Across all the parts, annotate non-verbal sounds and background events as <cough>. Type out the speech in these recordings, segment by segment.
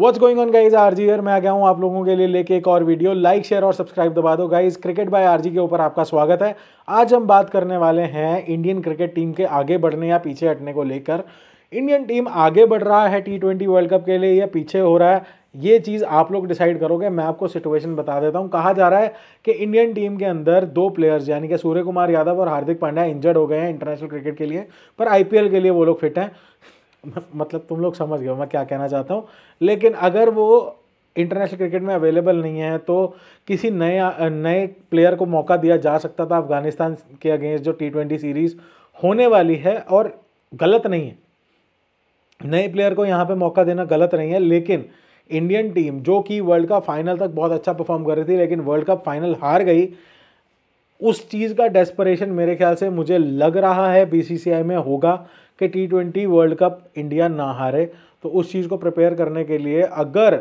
what's going on guys आर जी मैं आ गया हूँ आप लोगों के लिए लेके एक और वीडियो लाइक शेयर और सब्सक्राइब दबा दो गाइज क्रिकेट बाय आर के ऊपर आपका स्वागत है आज हम बात करने वाले हैं इंडियन क्रिकेट टीम के आगे बढ़ने या पीछे हटने को लेकर इंडियन टीम आगे बढ़ रहा है टी ट्वेंटी वर्ल्ड कप के लिए या पीछे हो रहा है ये चीज़ आप लोग डिसाइड करोगे मैं आपको सिचुएशन बता देता हूँ कहा जा रहा है कि इंडियन टीम के अंदर दो प्लेयर्स यानी कि सूर्य कुमार यादव और हार्दिक पांड्या इंजर्ड हो गए हैं इंटरनेशनल क्रिकेट के लिए पर आईपीएल के लिए वो लोग फिट हैं <laughs> मतलब तुम लोग समझ गए मैं क्या कहना चाहता हूँ लेकिन अगर वो इंटरनेशनल क्रिकेट में अवेलेबल नहीं है तो किसी नए नए प्लेयर को मौका दिया जा सकता था अफगानिस्तान के अगेंस्ट जो टी ट्वेंटी सीरीज़ होने वाली है और गलत नहीं है नए प्लेयर को यहाँ पे मौका देना गलत नहीं है लेकिन इंडियन टीम जो कि वर्ल्ड कप फाइनल तक बहुत अच्छा परफॉर्म कर रही थी लेकिन वर्ल्ड कप फाइनल हार गई उस चीज़ का डेस्परेशन मेरे ख्याल से मुझे लग रहा है बीसीसीआई में होगा कि T twenty world cup India ना हारे तो उस चीज़ को प्रिपेयर करने के लिए अगर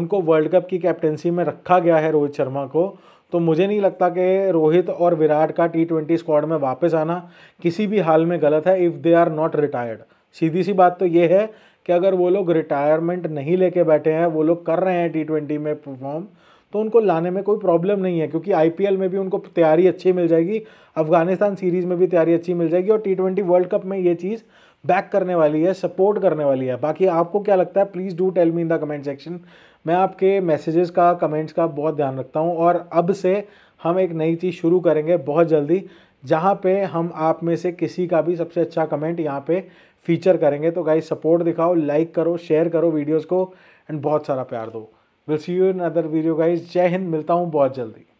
उनको वर्ल्ड कप की कैप्टेंसी में रखा गया है रोहित शर्मा को तो मुझे नहीं लगता कि रोहित और विराट का टी ट्वेंटी स्क्वाड में वापस आना किसी भी हाल में गलत है if they are not retired सीधी सी बात तो ये है कि अगर वो लोग रिटायरमेंट नहीं लेके बैठे हैं वो लोग कर रहे हैं टी ट्वेंटी में परफॉर्म तो उनको लाने में कोई प्रॉब्लम नहीं है क्योंकि आई में भी उनको तैयारी अच्छी मिल जाएगी अफगानिस्तान सीरीज़ में भी तैयारी अच्छी मिल जाएगी और टी वर्ल्ड कप में ये चीज़ बैक करने वाली है सपोर्ट करने वाली है बाकी आपको क्या लगता है please do tell me in the comment section मैं आपके मैसेजेस का कमेंट्स का बहुत ध्यान रखता हूँ और अब से हम एक नई चीज़ शुरू करेंगे बहुत जल्दी जहाँ पे हम आप में से किसी का भी सबसे अच्छा कमेंट यहाँ पे फीचर करेंगे तो गाइस सपोर्ट दिखाओ लाइक करो शेयर करो वीडियोस को एंड बहुत सारा प्यार दो will see you in other video guys जय हिंद मिलता हूँ बहुत जल्दी